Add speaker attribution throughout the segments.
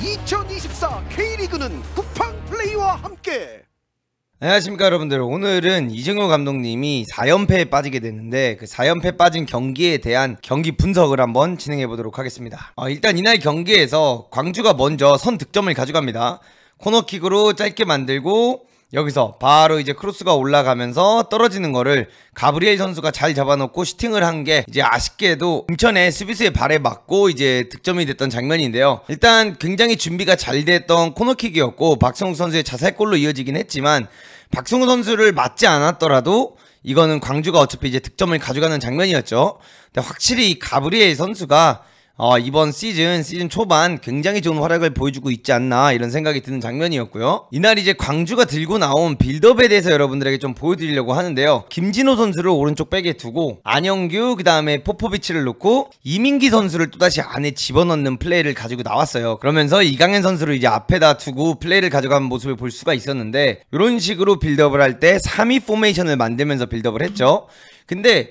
Speaker 1: 2024 K리그는 쿠팡 플레이와 함께 안녕하십니까 여러분들 오늘은 이정호 감독님이 4연패에 빠지게 됐는데 그 4연패 빠진 경기에 대한 경기 분석을 한번 진행해 보도록 하겠습니다 어, 일단 이날 경기에서 광주가 먼저 선 득점을 가져갑니다 코너킥으로 짧게 만들고 여기서 바로 이제 크로스가 올라가면서 떨어지는 거를 가브리엘 선수가 잘 잡아놓고 슈팅을 한 게 이제 아쉽게도 인천의 수비수의 발에 맞고 이제 득점이 됐던 장면인데요. 일단 굉장히 준비가 잘 됐던 코너킥이었고 박성우 선수의 자살골로 이어지긴 했지만 박성우 선수를 맞지 않았더라도 이거는 광주가 어차피 이제 득점을 가져가는 장면이었죠. 근데 확실히 가브리엘 선수가 어, 이번 시즌 시즌 초반 굉장히 좋은 활약을 보여주고 있지 않나 이런 생각이 드는 장면이었고요. 이날 이제 광주가 들고 나온 빌드업에 대해서 여러분들에게 좀 보여드리려고 하는데요. 김진호 선수를 오른쪽 백에 두고 안영규 그 다음에 포포비치를 놓고 이민기 선수를 또다시 안에 집어넣는 플레이를 가지고 나왔어요. 그러면서 이강인 선수를 이제 앞에다 두고 플레이를 가져간 모습을 볼 수가 있었는데 이런 식으로 빌드업을 할 때 3위 포메이션을 만들면서 빌드업을 했죠. 근데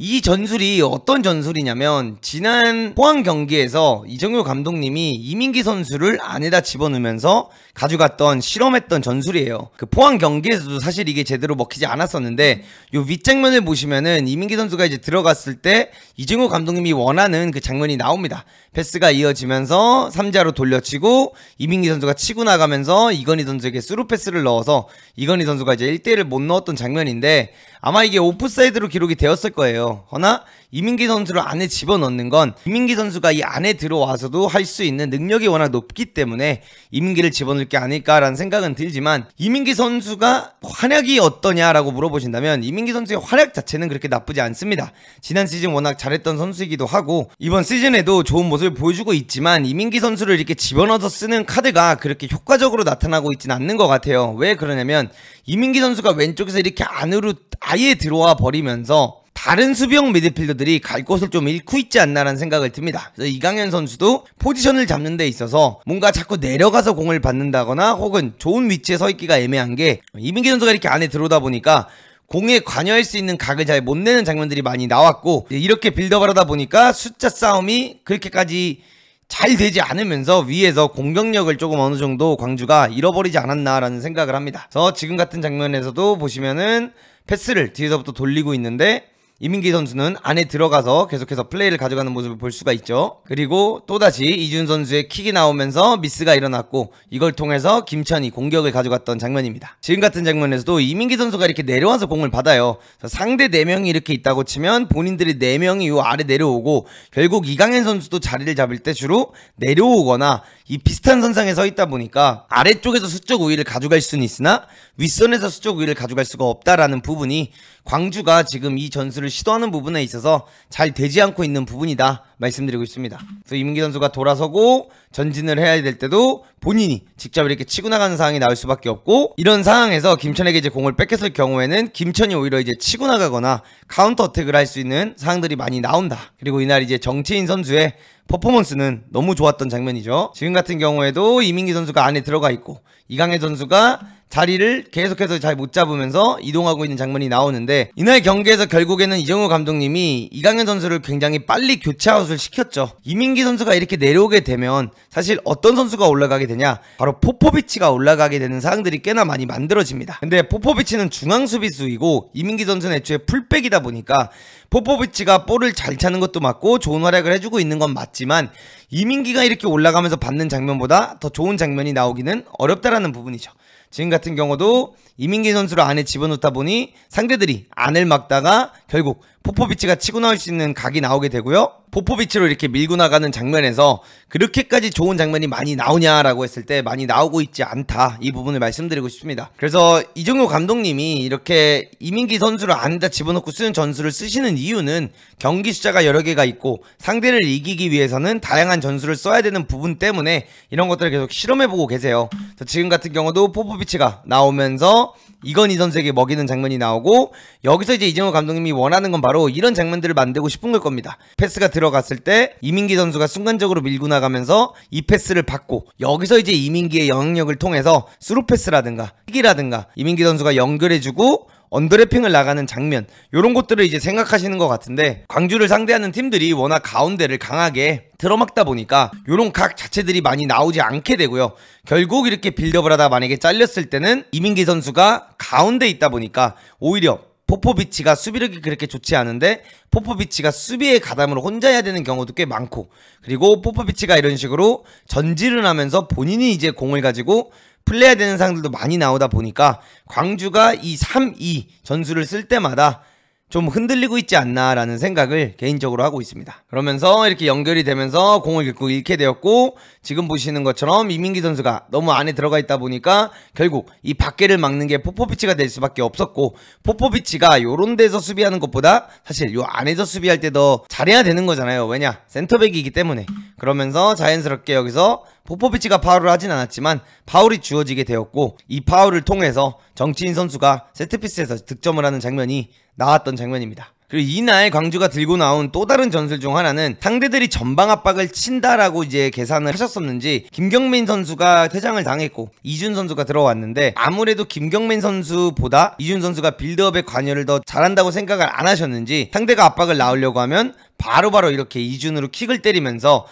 Speaker 1: 이 전술이 어떤 전술이냐면 지난 포항 경기에서 이정효 감독님이 이민기 선수를 안에다 집어넣으면서 가져갔던 실험했던 전술이에요. 그 포항 경기에서도 사실 이게 제대로 먹히지 않았었는데 요 윗장면을 보시면은 이민기 선수가 이제 들어갔을 때 이정효 감독님이 원하는 그 장면이 나옵니다. 패스가 이어지면서 3자로 돌려치고 이민기 선수가 치고 나가면서 이건희 선수에게 스루 패스를 넣어서 이건희 선수가 이제 1대1을 못 넣었던 장면인데 아마 이게 오프사이드로 기록이 되었을 거예요. 허나 이민기 선수를 안에 집어넣는 건 이민기 선수가 이 안에 들어와서도 할 수 있는 능력이 워낙 높기 때문에 이민기를 집어넣을 게 아닐까라는 생각은 들지만 이민기 선수가 활약이 어떠냐라고 물어보신다면 이민기 선수의 활약 자체는 그렇게 나쁘지 않습니다. 지난 시즌 워낙 잘했던 선수이기도 하고 이번 시즌에도 좋은 모습을 보여주고 있지만 이민기 선수를 이렇게 집어넣어서 쓰는 카드가 그렇게 효과적으로 나타나고 있지는 않는 것 같아요. 왜 그러냐면 이민기 선수가 왼쪽에서 이렇게 안으로 아예 들어와 버리면서 다른 수비형 미드필더들이 갈 곳을 좀 잃고 있지 않나라는 생각을 듭니다. 그래서 이강현 선수도 포지션을 잡는 데 있어서 뭔가 자꾸 내려가서 공을 받는다거나 혹은 좋은 위치에 서 있기가 애매한 게 이민기 선수가 이렇게 안에 들어오다 보니까 공에 관여할 수 있는 각을 잘 못 내는 장면들이 많이 나왔고 이렇게 빌드업을 하다 보니까 숫자 싸움이 그렇게까지 잘 되지 않으면서 위에서 공격력을 조금 어느 정도 광주가 잃어버리지 않았나라는 생각을 합니다. 그래서 지금 같은 장면에서도 보시면은 패스를 뒤에서부터 돌리고 있는데 이민기 선수는 안에 들어가서 계속해서 플레이를 가져가는 모습을 볼 수가 있죠. 그리고 또다시 이준 선수의 킥이 나오면서 미스가 일어났고 이걸 통해서 김천이 공격을 가져갔던 장면입니다. 지금 같은 장면에서도 이민기 선수가 이렇게 내려와서 공을 받아요. 상대 4명이 이렇게 있다고 치면 본인들이 4명이 요 아래 내려오고 결국 이강인 선수도 자리를 잡을 때 주로 내려오거나 이 비슷한 선상에 서 있다 보니까 아래쪽에서 수적 우위를 가져갈 수는 있으나 윗선에서 수적 우위를 가져갈 수가 없다라는 부분이 광주가 지금 이 전술을 시도하는 부분에 있어서 잘 되지 않고 있는 부분이다. 말씀드리고 있습니다. 그래서 이기 선수가 돌아서고 전진을 해야 될 때도 본인이 직접 이렇게 치고 나가는 상황이 나올 수밖에 없고 이런 상황에서 김천에게 이제 공을 뺏겼을 경우에는 김천이 오히려 이제 치고 나가거나 카운터 어택을 할 수 있는 상황들이 많이 나온다. 그리고 이날 이제 정치인 선수의 퍼포먼스는 너무 좋았던 장면이죠. 지금 같은 경우에도 이민기 선수가 안에 들어가 있고 이강인 선수가 자리를 계속해서 잘 못 잡으면서 이동하고 있는 장면이 나오는데 이날 경기에서 결국에는 이정우 감독님이 이강현 선수를 굉장히 빨리 교체하고 것을 시켰죠. 이민기 선수가 이렇게 내려오게 되면 사실 어떤 선수가 올라가게 되냐? 바로 포포비치가 올라가게 되는 상황들이 꽤나 많이 만들어집니다. 근데 포포비치는 중앙 수비수이고 이민기 선수는 애초에 풀백이다 보니까 포포비치가 볼을 잘 차는 것도 맞고 좋은 활약을 해주고 있는 건 맞지만 이민기가 이렇게 올라가면서 받는 장면보다 더 좋은 장면이 나오기는 어렵다라는 부분이죠. 지금 같은 경우도 이민기 선수를 안에 집어넣다 보니 상대들이 안을 막다가 결국 포포비치가 치고 나올 수 있는 각이 나오게 되고요. 포포비치로 이렇게 밀고 나가는 장면에서 그렇게까지 좋은 장면이 많이 나오냐라고 했을 때 많이 나오고 있지 않다 이 부분을 말씀드리고 싶습니다 그래서 이정우 감독님이 이렇게 이민기 선수를 안다 집어넣고 쓰는 전술을 쓰시는 이유는 경기 숫자가 여러 개가 있고 상대를 이기기 위해서는 다양한 전술을 써야 되는 부분 때문에 이런 것들을 계속 실험해보고 계세요 지금 같은 경우도 포포비치가 나오면서 이건희 선수에게 먹이는 장면이 나오고 여기서 이제 이정호 감독님이 원하는 건 바로 이런 장면들을 만들고 싶은 걸 겁니다. 패스가 들어갔을 때 이민기 선수가 순간적으로 밀고 나가면서 이 패스를 받고 여기서 이제 이민기의 영향력을 통해서 스루 패스라든가 킥이라든가 이민기 선수가 연결해주고 언더래핑을 나가는 장면 이런 것들을 이제 생각하시는 것 같은데 광주를 상대하는 팀들이 워낙 가운데를 강하게 틀어막다 보니까 이런 각 자체들이 많이 나오지 않게 되고요 결국 이렇게 빌드업을 하다 만약에 잘렸을 때는 이민기 선수가 가운데 있다 보니까 오히려 포포비치가 수비력이 그렇게 좋지 않은데 포포비치가 수비의 가담으로 혼자 해야 되는 경우도 꽤 많고 그리고 포포비치가 이런 식으로 전지를 하면서 본인이 이제 공을 가지고 플레이해야 되는 상들도 많이 나오다 보니까 광주가 이 3-2 전술을 쓸 때마다 좀 흔들리고 있지 않나라는 생각을 개인적으로 하고 있습니다. 그러면서 이렇게 연결이 되면서 공을 결국 잃게 되었고 지금 보시는 것처럼 이민기 선수가 너무 안에 들어가 있다 보니까 결국 이 밖에를 막는 게 포포비치가 될 수밖에 없었고 포포비치가 요런 데서 수비하는 것보다 사실 요 안에서 수비할 때 더 잘해야 되는 거잖아요. 왜냐? 센터백이기 때문에. 그러면서 자연스럽게 여기서 포포비치가 파울을 하진 않았지만 파울이 주어지게 되었고 이 파울을 통해서 정치인 선수가 세트피스에서 득점을 하는 장면이 나왔던 장면입니다. 그리고 이날 광주가 들고 나온 또 다른 전술 중 하나는 상대들이 전방 압박을 친다라고 이제 계산을 하셨었는지 김경민 선수가 퇴장을 당했고 이준 선수가 들어왔는데 아무래도 김경민 선수보다 이준 선수가 빌드업에 관여를 더 잘한다고 생각을 안 하셨는지 상대가 압박을 나오려고 하면 바로바로 바로 이렇게 이준으로 킥을 때리면서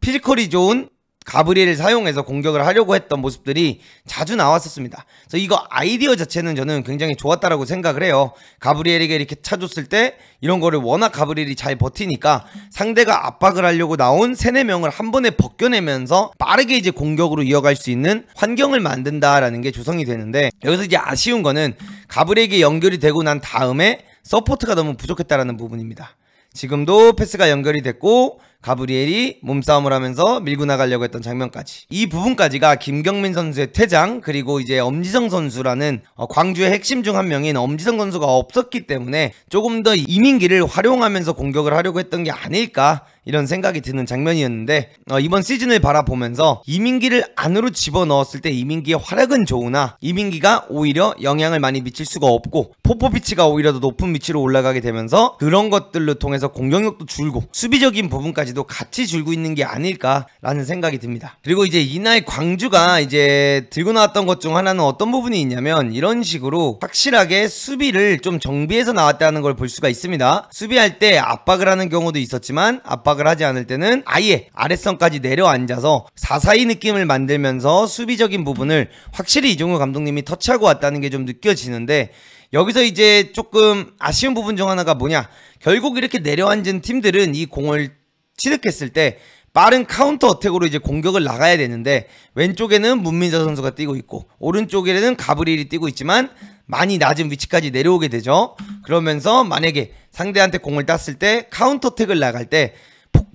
Speaker 1: 피지컬이 좋은 가브리엘을 사용해서 공격을 하려고 했던 모습들이 자주 나왔었습니다. 그래서 이거 아이디어 자체는 저는 굉장히 좋았다라고 생각을 해요. 가브리엘에게 이렇게 차줬을 때 이런 거를 워낙 가브리엘이 잘 버티니까 상대가 압박을 하려고 나온 세네 명을한 번에 벗겨내면서 빠르게 이제 공격으로 이어갈 수 있는 환경을 만든다라는 게 조성이 되는데 여기서 이제 아쉬운 거는 가브리엘에게 연결이 되고 난 다음에 서포트가 너무 부족했다라는 부분입니다. 지금도 패스가 연결이 됐고 가브리엘이 몸싸움을 하면서 밀고 나가려고 했던 장면까지 이 부분까지가 김경민 선수의 퇴장 그리고 이제 엄지성 선수라는 어, 광주의 핵심 중 한 명인 엄지성 선수가 없었기 때문에 조금 더 이민기를 활용하면서 공격을 하려고 했던 게 아닐까 이런 생각이 드는 장면이었는데 어, 이번 시즌을 바라보면서 이민기를 안으로 집어넣었을 때 이민기의 활약은 좋으나 이민기가 오히려 영향을 많이 미칠 수가 없고 포포비치가 오히려 더 높은 위치로 올라가게 되면서 그런 것들로 통해서 공격력도 줄고 수비적인 부분까지도 같이 줄고 있는 게 아닐까라는 생각이 듭니다. 그리고 이제 이날 광주가 이제 들고 나왔던 것 중 하나는 어떤 부분이 있냐면 이런 식으로 확실하게 수비를 좀 정비해서 나왔다는 걸 볼 수가 있습니다. 수비할 때 압박을 하는 경우도 있었지만 압박 압박을 하지 않을 때는 아예 아래선까지 내려앉아서 사사이 느낌을 만들면서 수비적인 부분을 확실히 이종우 감독님이 터치하고 왔다는 게 좀 느껴지는데 여기서 이제 조금 아쉬운 부분 중 하나가 뭐냐 결국 이렇게 내려앉은 팀들은 이 공을 취득했을 때 빠른 카운터 어택으로 이제 공격을 나가야 되는데 왼쪽에는 문민자 선수가 뛰고 있고 오른쪽에는 가브리엘이 뛰고 있지만 많이 낮은 위치까지 내려오게 되죠. 그러면서 만약에 상대한테 공을 땄을 때 카운터 택을 나갈 때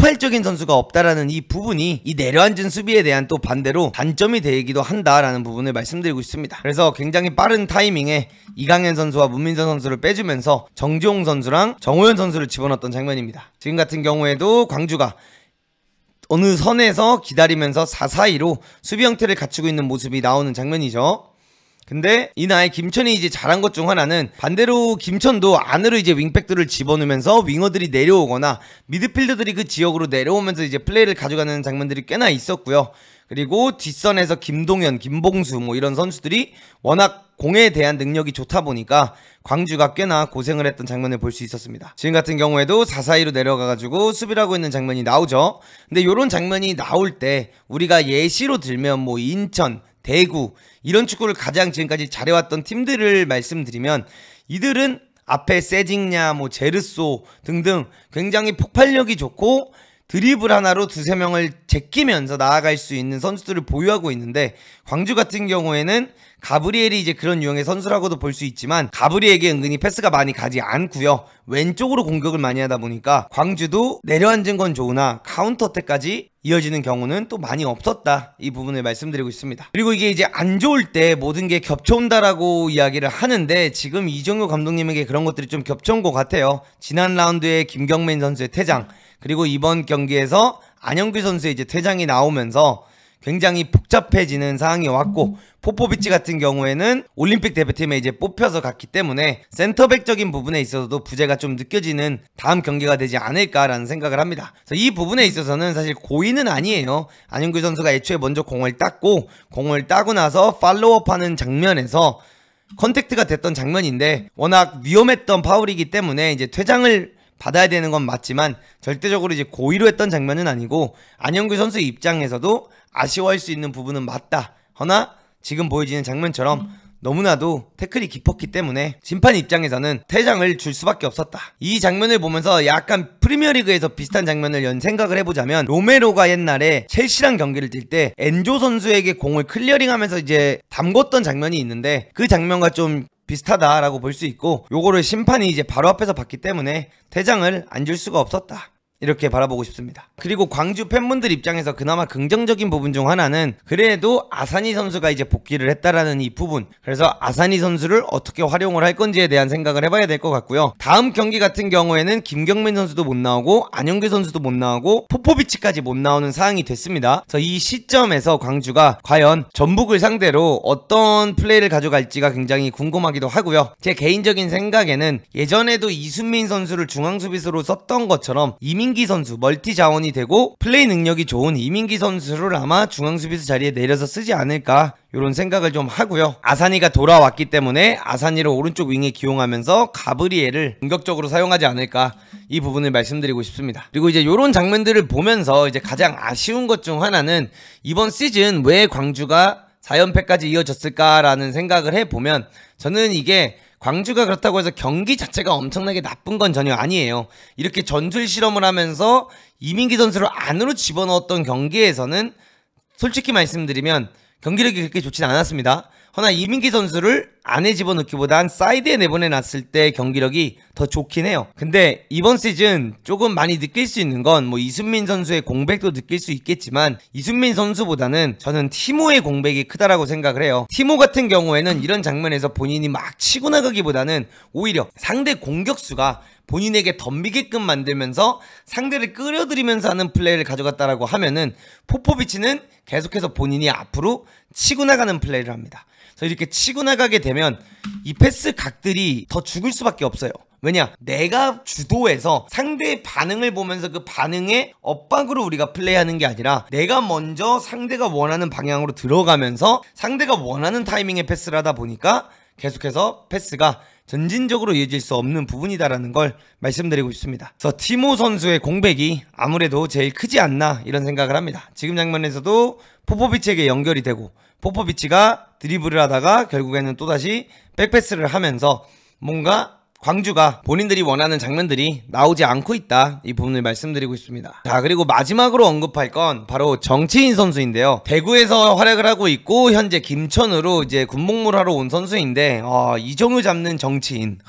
Speaker 1: 폭발적인 선수가 없다라는 이 부분이 이 내려앉은 수비에 대한 또 반대로 단점이 되기도 한다라는 부분을 말씀드리고 있습니다. 그래서 굉장히 빠른 타이밍에 이강현 선수와 문민선 선수를 빼주면서 정지용 선수랑 정호연 선수를 집어넣었던 장면입니다. 지금 같은 경우에도 광주가 어느 선에서 기다리면서 4-4-2로 수비 형태를 갖추고 있는 모습이 나오는 장면이죠. 근데 이 나이 김천이 이제 잘한 것 중 하나는 반대로 김천도 안으로 이제 윙백들을 집어넣으면서 윙어들이 내려오거나 미드필더들이 그 지역으로 내려오면서 이제 플레이를 가져가는 장면들이 꽤나 있었고요. 그리고 뒷선에서 김동현, 김봉수 뭐 이런 선수들이 워낙 공에 대한 능력이 좋다 보니까 광주가 꽤나 고생을 했던 장면을 볼 수 있었습니다. 지금 같은 경우에도 4-4-2로 내려가가지고 수비를 하고 있는 장면이 나오죠. 근데 이런 장면이 나올 때 우리가 예시로 들면 뭐 인천, 대구 이런 축구를 가장 지금까지 잘해왔던 팀들을 말씀드리면 이들은 앞에 세징냐뭐 제르소 등등 굉장히 폭발력이 좋고 드리블 하나로 두세 명을 제끼면서 나아갈 수 있는 선수들을 보유하고 있는데 광주 같은 경우에는 가브리엘이 이제 그런 유형의 선수라고도 볼 수 있지만 가브리에게 은근히 패스가 많이 가지 않고요. 왼쪽으로 공격을 많이 하다 보니까 광주도 내려앉은 건 좋으나 카운터 때까지 이어지는 경우는 또 많이 없었다 이 부분을 말씀드리고 있습니다 그리고 이게 이제 안 좋을 때 모든 게 겹쳐온다라고 이야기를 하는데 지금 이정효 감독님에게 그런 것들이 좀 겹쳐온 것 같아요 지난 라운드에 김경민 선수의 퇴장 그리고 이번 경기에서 안영규 선수의 이제 퇴장이 나오면서 굉장히 복잡해지는 상황이 왔고 포포비치 같은 경우에는 올림픽 대표팀에 이제 뽑혀서 갔기 때문에 센터백적인 부분에 있어서도 부재가 좀 느껴지는 다음 경기가 되지 않을까라는 생각을 합니다. 그래서 이 부분에 있어서는 사실 고의는 아니에요. 안영규 선수가 애초에 먼저 공을 땄고 공을 따고 나서 팔로우업하는 장면에서 컨택트가 됐던 장면인데 워낙 위험했던 파울이기 때문에 이제 퇴장을 받아야 되는 건 맞지만 절대적으로 이제 고의로 했던 장면은 아니고 안영규 선수 입장에서도 아쉬워할 수 있는 부분은 맞다. 허나 지금 보여지는 장면처럼 음. 너무나도 태클이 깊었기 때문에 심판 입장에서는 퇴장을 줄 수밖에 없었다. 이 장면을 보면서 약간 프리미어리그에서 비슷한 장면을 연 생각을 해보자면 로메로가 옛날에 첼시랑 경기를 뛸 때 엔조 선수에게 공을 클리어링하면서 이제 담궜던 장면이 있는데 그 장면과 좀 비슷하다라고 볼 수 있고 요거를 심판이 이제 바로 앞에서 봤기 때문에 퇴장을 안 줄 수가 없었다. 이렇게 바라보고 싶습니다. 그리고 광주 팬분들 입장에서 그나마 긍정적인 부분 중 하나는 그래도 아산이 선수가 이제 복귀를 했다라는 이 부분. 그래서 아산이 선수를 어떻게 활용을 할 건지에 대한 생각을 해봐야 될 것 같고요. 다음 경기 같은 경우에는 김경민 선수도 못 나오고 안영규 선수도 못 나오고 포포비치까지 못 나오는 상황이 됐습니다. 그래서 이 시점에서 광주가 과연 전북을 상대로 어떤 플레이를 가져갈지가 굉장히 궁금하기도 하고요. 제 개인적인 생각에는 예전에도 이순민 선수를 중앙 수비수로 썼던 것처럼 이민 이민기 선수 멀티 자원이 되고 플레이 능력이 좋은 이민기 선수를 아마 중앙 수비수 자리에 내려서 쓰지 않을까 이런 생각을 좀 하고요. 아사니가 돌아왔기 때문에 아사니를 오른쪽 윙에 기용하면서 가브리엘을 공격적으로 사용하지 않을까 이 부분을 말씀드리고 싶습니다. 그리고 이제 이런 장면들을 보면서 이제 가장 아쉬운 것 중 하나는 이번 시즌 왜 광주가 4연패까지 이어졌을까라는 생각을 해보면 저는 이게 광주가 그렇다고 해서 경기 자체가 엄청나게 나쁜 건 전혀 아니에요. 이렇게 전술 실험을 하면서 이민기 선수를 안으로 집어넣었던 경기에서는 솔직히 말씀드리면 경기력이 그렇게 좋지는 않았습니다. 허나 이민기 선수를 안에 집어넣기보단 사이드에 내보내놨을 때 경기력이 더 좋긴 해요. 근데 이번 시즌 조금 많이 느낄 수 있는 건 뭐 이순민 선수의 공백도 느낄 수 있겠지만 이순민 선수보다는 저는 티모의 공백이 크다라고 생각을 해요. 티모 같은 경우에는 이런 장면에서 본인이 막 치고 나가기보다는 오히려 상대 공격수가 본인에게 덤비게끔 만들면서 상대를 끌어들이면서 하는 플레이를 가져갔다라고 하면은 포포비치는 계속해서 본인이 앞으로 치고 나가는 플레이를 합니다. 그래서 이렇게 치고 나가게 되면 이 패스 각들이 더 죽을 수밖에 없어요. 왜냐 내가 주도해서 상대의 반응을 보면서 그 반응에 엇박으로 우리가 플레이하는 게 아니라 내가 먼저 상대가 원하는 방향으로 들어가면서 상대가 원하는 타이밍에 패스를 하다 보니까 계속해서 패스가 전진적으로 이어질 수 없는 부분이다라는 걸 말씀드리고 싶습니다. 그래서 티모 선수의 공백이 아무래도 제일 크지 않나 이런 생각을 합니다. 지금 장면에서도 포포비치에게 연결이 되고 포포비치가 드리블을 하다가 결국에는 또다시 백패스를 하면서 뭔가 광주가 본인들이 원하는 장면들이 나오지 않고 있다 이 부분을 말씀드리고 있습니다 자 그리고 마지막으로 언급할 건 바로 정치인 선수인데요 대구에서 활약을 하고 있고 현재 김천으로 이제 군복무를 하러 온 선수인데 어, 이정우 잡는 정치인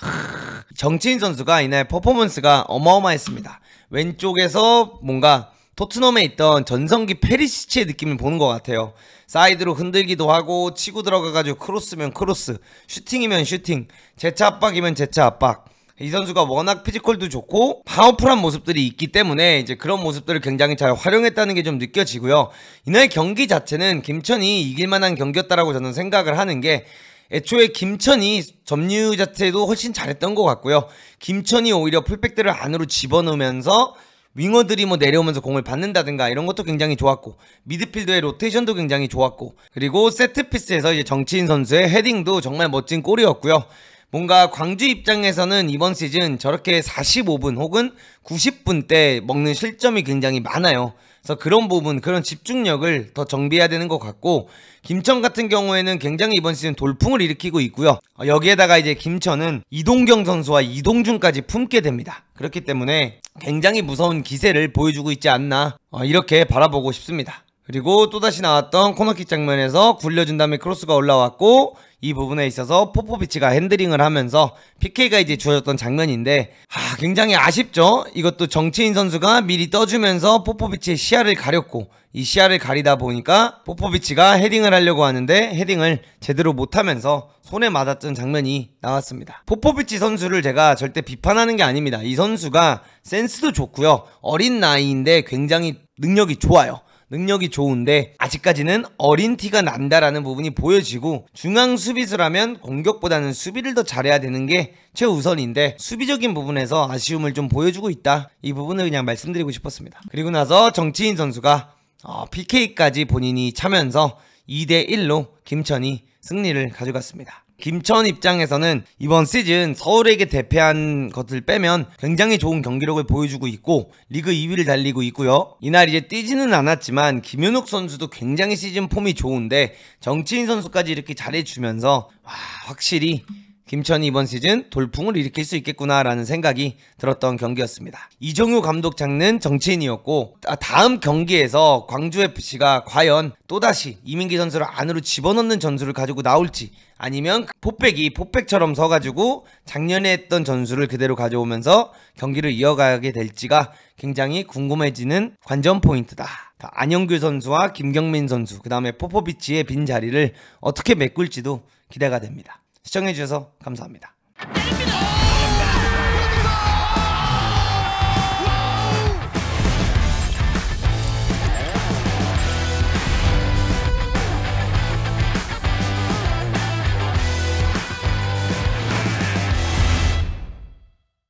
Speaker 1: 정치인 선수가 이날 퍼포먼스가 어마어마했습니다 왼쪽에서 뭔가 토트넘에 있던 전성기 페리시치의 느낌을 보는 것 같아요. 사이드로 흔들기도 하고 치고 들어가가지고 크로스면 크로스, 슈팅이면 슈팅, 제차 압박이면 제차 압박. 이 선수가 워낙 피지컬도 좋고 파워풀한 모습들이 있기 때문에 이제 그런 모습들을 굉장히 잘 활용했다는 게 좀 느껴지고요. 이날 경기 자체는 김천이 이길 만한 경기였다라고 저는 생각을 하는 게 애초에 김천이 점유 자체도 훨씬 잘했던 것 같고요. 김천이 오히려 풀백들을 안으로 집어넣으면서 윙어들이 뭐 내려오면서 공을 받는다든가 이런 것도 굉장히 좋았고 미드필더의 로테이션도 굉장히 좋았고 그리고 세트피스에서 이제 정치인 선수의 헤딩도 정말 멋진 골이었고요. 뭔가 광주 입장에서는 이번 시즌 저렇게 45분 혹은 90분 때 먹는 실점이 굉장히 많아요. 그래서 그런 부분 그런 집중력을 더 정비해야 되는 것 같고 김천 같은 경우에는 굉장히 이번 시즌 돌풍을 일으키고 있고요. 여기에다가 이제 김천은 이동경 선수와 이동준까지 품게 됩니다. 그렇기 때문에 굉장히 무서운 기세를 보여주고 있지 않나 어, 이렇게 바라보고 싶습니다. 그리고 또다시 나왔던 코너킥 장면에서 굴려준 다음에 크로스가 올라왔고 이 부분에 있어서 포포비치가 핸드링을 하면서 PK가 이제 주어졌던 장면인데 아 굉장히 아쉽죠 이것도 정치인 선수가 미리 떠주면서 포포비치의 시야를 가렸고 이 시야를 가리다 보니까 포포비치가 헤딩을 하려고 하는데 헤딩을 제대로 못하면서 손에 맞았던 장면이 나왔습니다 포포비치 선수를 제가 절대 비판하는 게 아닙니다 이 선수가 센스도 좋고요 어린 나이인데 굉장히 능력이 좋아요 능력이 좋은데 아직까지는 어린 티가 난다라는 부분이 보여지고 중앙 수비수라면 공격보다는 수비를 더 잘해야 되는 게 최우선인데 수비적인 부분에서 아쉬움을 좀 보여주고 있다 이 부분을 그냥 말씀드리고 싶었습니다 그리고 나서 정치인 선수가 어, PK까지 본인이 차면서 2대1로 김천이 승리를 가져갔습니다 김천 입장에서는 이번 시즌 서울에게 대패한 것을 빼면 굉장히 좋은 경기력을 보여주고 있고 리그 2위를 달리고 있고요. 이날 이제 뛰지는 않았지만 김윤욱 선수도 굉장히 시즌 폼이 좋은데 정치인 선수까지 이렇게 잘해주면서 와 확실히 김천이 이번 시즌 돌풍을 일으킬 수 있겠구나라는 생각이 들었던 경기였습니다. 이정우 감독 장는 정치인이었고 아, 다음 경기에서 광주FC가 과연 또다시 이민기 선수를 안으로 집어넣는 전술을 가지고 나올지 아니면 그 포백이 포백처럼 서가지고 작년에 했던 전술을 그대로 가져오면서 경기를 이어가게 될지가 굉장히 궁금해지는 관전 포인트다. 안영규 선수와 김경민 선수, 그 다음에 포포비치의 빈 자리를 어떻게 메꿀지도 기대가 됩니다. 시청해주셔서 감사합니다.